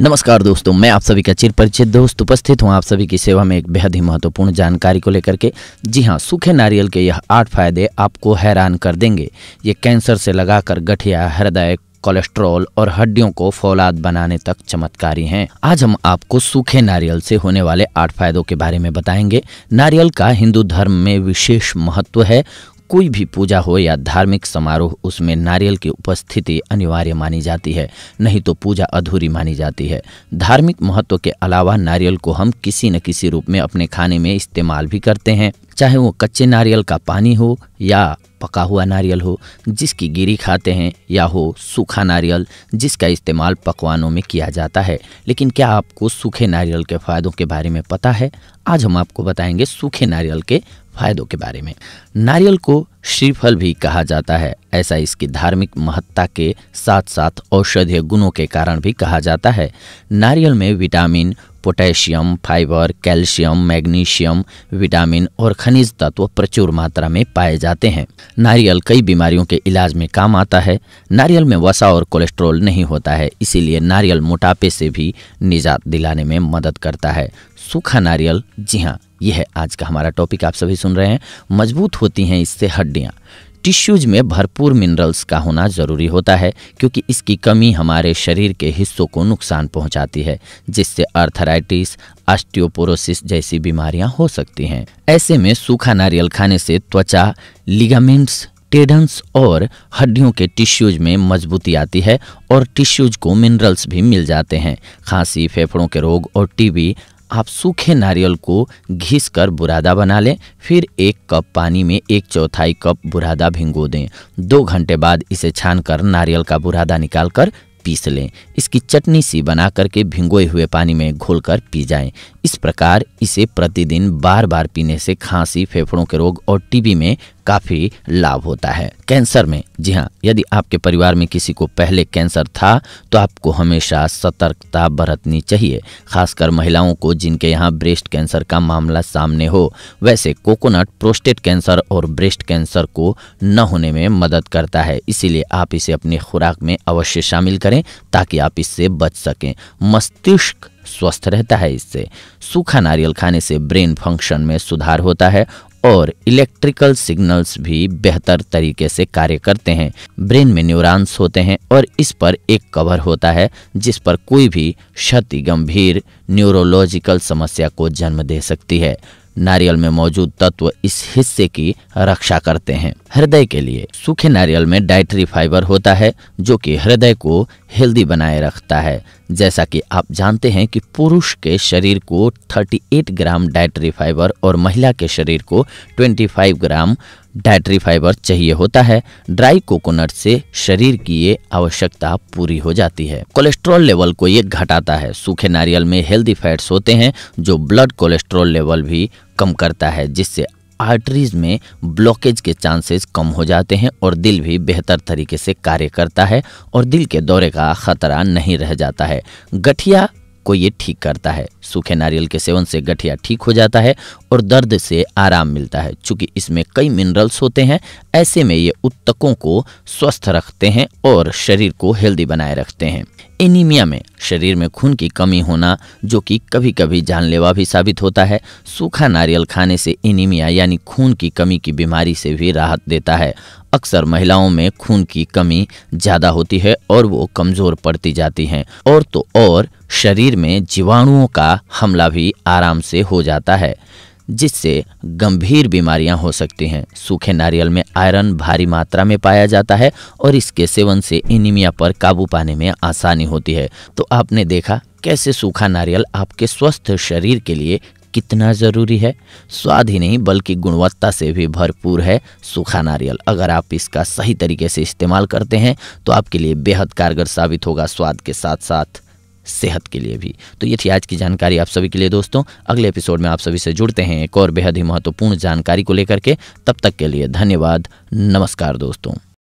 नमस्कार दोस्तों मैं आप सभी का चिर परिचित दोस्त उपस्थित हूं आप सभी की सेवा में एक बेहद ही महत्वपूर्ण जानकारी को लेकर के जी हां सूखे नारियल के यह आठ फायदे आपको हैरान कर देंगे ये कैंसर से लगाकर गठिया हृदय कोलेस्ट्रॉल और हड्डियों को फौलाद बनाने तक चमत्कारी हैं आज हम आपको सूखे नारियल से होने वाले आठ फायदों के बारे में बताएंगे नारियल का हिंदू धर्म में विशेष महत्व है कोई भी पूजा हो या धार्मिक समारोह उसमें नारियल की उपस्थिति अनिवार्य मानी जाती है नहीं तो पूजा अधूरी मानी जाती है धार्मिक महत्व के अलावा नारियल को हम किसी न किसी रूप में अपने खाने में इस्तेमाल भी करते हैं चाहे वो कच्चे नारियल का पानी हो या पका हुआ नारियल हो जिसकी गिरी खाते हैं या हो सूखा नारियल जिसका इस्तेमाल पकवानों में किया जाता है लेकिन क्या आपको सूखे नारियल के फ़ायदों के बारे में पता है आज हम आपको बताएंगे सूखे नारियल के फायदों के बारे में नारियल को श्रीफल भी कहा जाता है ऐसा इसकी धार्मिक महत्ता के साथ साथ औषधीय गुणों के कारण भी कहा जाता है नारियल में vitamin potassium fibre calcium magnesium vitamin और खनिज तत्व प्रचुर मात्रा में पाए जाते हैं नारियल कई बीमारियों के इलाज में काम आता है नारियल में वसा और कोलेस्ट्रॉल नहीं होता है इसीलिए नारियल मोटापे से भी निजात दिलाने में मदद करता है सूखा नारियल जी हाँ यह है आज का हमारा टॉपिक आप सभी सुन रहे हैं मजबूत होती हैं इससे हड्डियाँ टिश्यूज में भरपूर मिनरल्स का होना ज़रूरी होता है क्योंकि इसकी कमी हमारे शरीर के हिस्सों को नुकसान पहुंचाती है जिससे अर्थराइटिस ऑस्टियोपोरोसिस जैसी बीमारियां हो सकती हैं ऐसे में सूखा नारियल खाने से त्वचा लिगामेंट्स टेडन्स और हड्डियों के टिश्यूज में मजबूती आती है और टिश्यूज को मिनरल्स भी मिल जाते हैं खांसी फेफड़ों के रोग और टीबी आप सूखे नारियल को घिस कर बुरादा बना लें फिर एक कप पानी में एक चौथाई कप बुरादा भिंगो दें दो घंटे बाद इसे छान कर नारियल का बुरादा निकाल कर पीस लें इसकी चटनी सी बना करके भिंगोए हुए पानी में घोल कर पी जाएं। इस प्रकार इसे प्रतिदिन बार बार पीने से खांसी फेफड़ों के रोग और टीबी में काफ़ी लाभ होता है कैंसर में जी हाँ यदि आपके परिवार में किसी को पहले कैंसर था तो आपको हमेशा सतर्कता बरतनी चाहिए खासकर महिलाओं को जिनके यहाँ ब्रेस्ट कैंसर का मामला सामने हो वैसे कोकोनट प्रोस्टेट कैंसर और ब्रेस्ट कैंसर को न होने में मदद करता है इसीलिए आप इसे अपनी खुराक में अवश्य शामिल करें ताकि आप इससे बच सकें मस्तिष्क स्वस्थ रहता है इससे सूखा नारियल खाने से ब्रेन फंक्शन में सुधार होता है और इलेक्ट्रिकल सिग्नल्स भी बेहतर तरीके से कार्य करते हैं ब्रेन में न्यूरॉन्स होते हैं और इस पर एक कवर होता है जिस पर कोई भी क्षति गंभीर न्यूरोलॉजिकल समस्या को जन्म दे सकती है नारियल में मौजूद तत्व इस हिस्से की रक्षा करते हैं हृदय के लिए सूखे नारियल में डाइटरी फाइबर होता है जो कि हृदय को हेल्दी बनाए रखता है जैसा कि आप जानते हैं कि पुरुष के शरीर को 38 ग्राम डाइटरी फाइबर और महिला के शरीर को 25 ग्राम डायट्री फाइबर चाहिए होता है ड्राई कोकोनट से शरीर की ये आवश्यकता पूरी हो जाती है कोलेस्ट्रॉल लेवल को ये घटाता है सूखे नारियल में हेल्दी फैट्स होते हैं जो ब्लड कोलेस्ट्रॉल लेवल भी कम करता है जिससे आर्टरीज में ब्लॉकेज के चांसेस कम हो जाते हैं और दिल भी बेहतर तरीके से कार्य करता है और दिल के दौरे का खतरा नहीं रह जाता है गठिया को ये ठीक करता है सूखे नारियल के सेवन से गठिया ठीक हो जाता है और दर्द से आराम मिलता है चूंकि इसमें कई मिनरल्स होते हैं ऐसे में ये उत्तकों को स्वस्थ रखते हैं और शरीर को हेल्दी बनाए रखते हैं एनीमिया में शरीर में खून की कमी होना जो कि कभी कभी जानलेवा भी साबित होता है सूखा नारियल खाने से एनीमिया यानी खून की कमी की बीमारी से भी राहत देता है अक्सर महिलाओं में खून की कमी ज़्यादा होती है और वो कमज़ोर पड़ती जाती हैं और तो और शरीर में जीवाणुओं का हमला भी आराम से हो जाता है जिससे गंभीर बीमारियां हो सकती हैं सूखे नारियल में आयरन भारी मात्रा में पाया जाता है और इसके सेवन से एनीमिया पर काबू पाने में आसानी होती है तो आपने देखा कैसे सूखा नारियल आपके स्वस्थ शरीर के लिए कितना ज़रूरी है स्वाद ही नहीं बल्कि गुणवत्ता से भी भरपूर है सूखा नारियल अगर आप इसका सही तरीके से इस्तेमाल करते हैं तो आपके लिए बेहद कारगर साबित होगा स्वाद के साथ साथ सेहत के लिए भी तो ये थी आज की जानकारी आप सभी के लिए दोस्तों अगले एपिसोड में आप सभी से जुड़ते हैं एक और बेहद ही महत्वपूर्ण जानकारी को लेकर के तब तक के लिए धन्यवाद नमस्कार दोस्तों